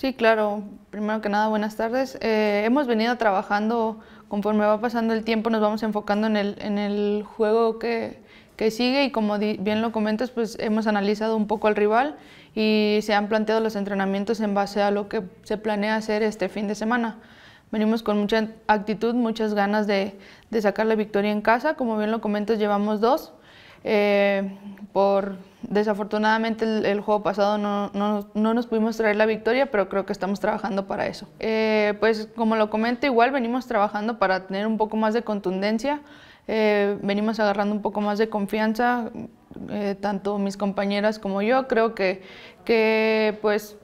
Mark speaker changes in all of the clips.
Speaker 1: Sí, claro. Primero que nada, buenas tardes. Eh, hemos venido trabajando, conforme va pasando el tiempo, nos vamos enfocando en el, en el juego que, que, sigue y como bien lo comentas, pues hemos analizado un poco al rival y se han planteado los entrenamientos en base a lo que se planea hacer este fin de semana. Venimos con mucha actitud, muchas ganas de, de sacar la victoria en casa. Como bien lo comentas, llevamos dos. Eh, por Desafortunadamente el, juego pasado no, no, no, nos pudimos traer la victoria, pero creo que estamos trabajando para eso. Eh, pues como lo comento, igual venimos trabajando para tener un poco más de contundencia, eh, venimos agarrando un poco más de confianza, eh, tanto mis compañeras como yo. Creo que, que pues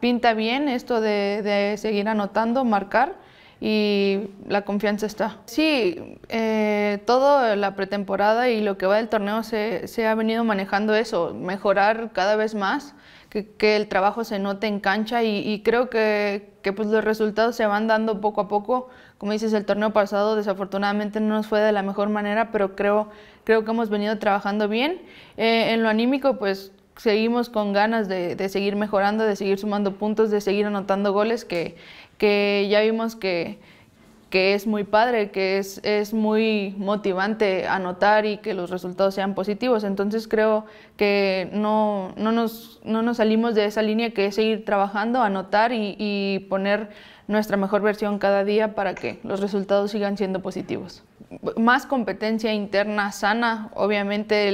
Speaker 1: pinta bien esto de, de seguir anotando, marcar y la confianza está. Sí, eh, todo toda la pretemporada y lo que va del torneo se, se ha venido manejando eso, mejorar cada vez más, que, que el trabajo se note en cancha y, creo que, que, pues los resultados se van dando poco a poco. Como dices, el torneo pasado desafortunadamente no nos fue de la mejor manera, pero creo, creo que hemos venido trabajando bien. Eh, en lo anímico, pues seguimos con ganas de, de, seguir mejorando, de seguir sumando puntos, de seguir anotando goles que, que ya vimos que que es muy padre, que es, es muy motivante anotar y que los resultados sean positivos. Entonces creo que no, no, nos, no nos salimos de esa línea que es seguir trabajando, anotar y, y poner nuestra mejor versión cada día para que los resultados sigan siendo positivos. Más competencia interna sana, obviamente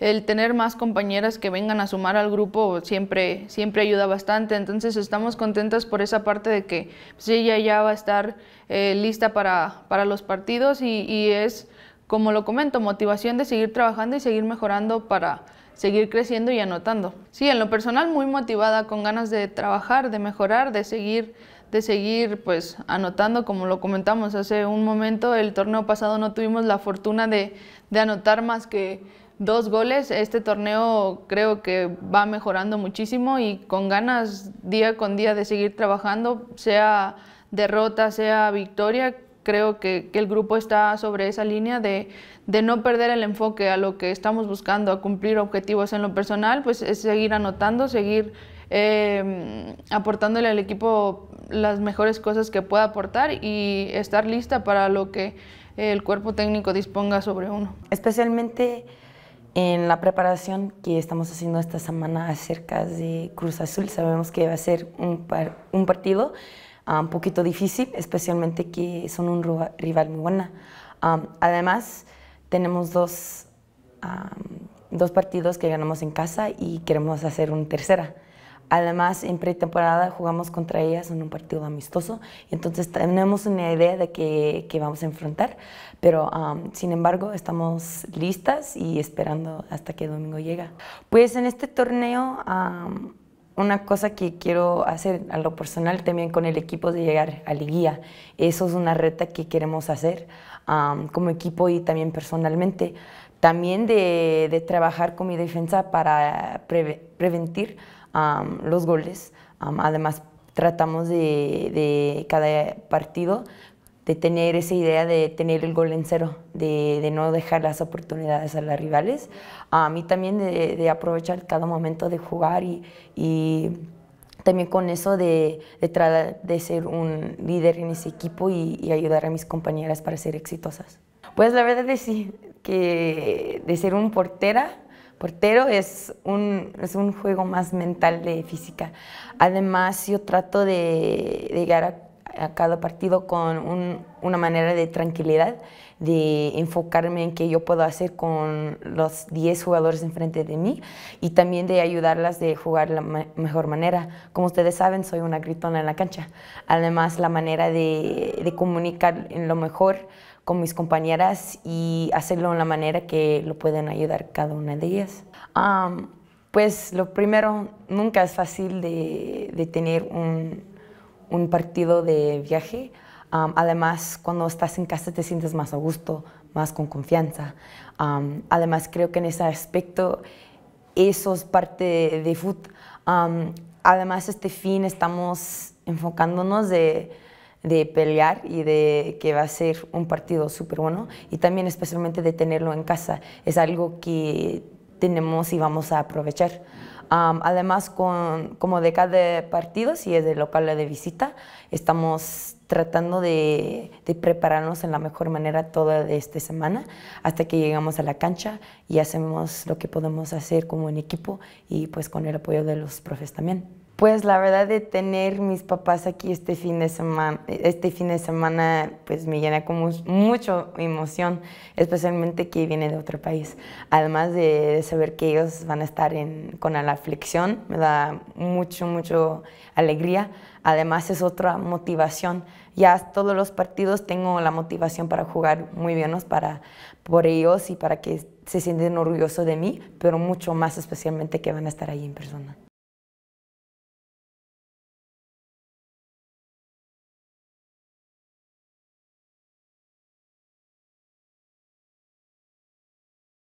Speaker 1: el, tener más compañeras que vengan a sumar al grupo siempre, siempre ayuda bastante, entonces estamos contentas por esa parte de que pues, ella ya va a estar eh, lista para, los partidos y, y es, como lo comento, motivación de seguir trabajando y seguir mejorando para seguir creciendo y anotando. Sí, en lo personal muy motivada, con ganas de trabajar, de mejorar, de seguir de seguir pues anotando, como lo comentamos hace un momento, el torneo pasado no tuvimos la fortuna de, de anotar más que dos goles. Este torneo creo que va mejorando muchísimo y con ganas día con día de seguir trabajando, sea derrota, sea victoria, creo que, el grupo está sobre esa línea de, de, no perder el enfoque a lo que estamos buscando, a cumplir objetivos en lo personal, pues es seguir anotando, seguir Em, aportándole al equipo las mejores cosas que pueda aportar y estar lista para lo que el cuerpo técnico disponga sobre uno. Especialmente
Speaker 2: en la preparación que estamos haciendo esta semana acerca de Cruz Azul, sabemos que va a ser un, partido ah, un poquito difícil, especialmente que son un rival muy buena. Ah, además, tenemos dos, ah, dos partidos que ganamos en casa y queremos hacer un tercera. Además, en pretemporada jugamos contra ellas en un partido amistoso, entonces tenemos una idea de qué, vamos a enfrentar, pero sin embargo estamos listas y esperando hasta que domingo llega. Pues en este torneo, una cosa que quiero hacer a lo personal también con el equipo de llegar a Liguilla, eso es una reta que queremos hacer como equipo y también personalmente. También de, trabajar con mi defensa para prevenir los goles. además, tratamos de, cada partido de tener esa idea de tener el gol en cero, de, no dejar las oportunidades a las rivales A mí también de, aprovechar cada momento de jugar y, también con eso de, tratar de ser un líder en ese equipo y, ayudar a mis compañeras para ser exitosas. Pues la verdad es que de ser un portera portero es un, es un juego más mental de física. Además, yo trato de llegar a a cada partido con una manera de tranquilidad, de enfocarme en qué yo puedo hacer con los 10 jugadores enfrente de mí y también de ayudarlas de jugar la mejor manera. Como ustedes saben, soy una gritona en la cancha. Además, la manera de, comunicar lo mejor con mis compañeras y hacerlo en la manera que lo pueden ayudar cada una de ellas. pues lo primero, nunca es fácil de tener un un partido de viaje. además, cuando estás en casa te sientes más a gusto, más con confianza. además, creo que en ese aspecto eso es parte de FUT. además, este fin estamos enfocándonos de, de, pelear y de que va a ser un partido súper bueno y también especialmente de tenerlo en casa. Es algo que tenemos y vamos a aprovechar además, con, como de cada partido, si es de local o de visita, estamos tratando de, prepararnos en la mejor manera toda esta semana hasta que llegamos a la cancha y hacemos lo que podemos hacer como un equipo y pues con el apoyo de los profes también. Pues la verdad de tener mis papás aquí este fin de semana, este fin de semana pues me llena con mucho emoción, especialmente que viene de otro país. Además de saber que ellos van a estar con la aflicción, me da mucho, mucho alegría. Además es otra motivación. Ya todos los partidos tengo la motivación para jugar muy bien para, por ellos y para que se sienten orgullosos de mí, pero mucho
Speaker 1: más especialmente que van a estar ahí en persona.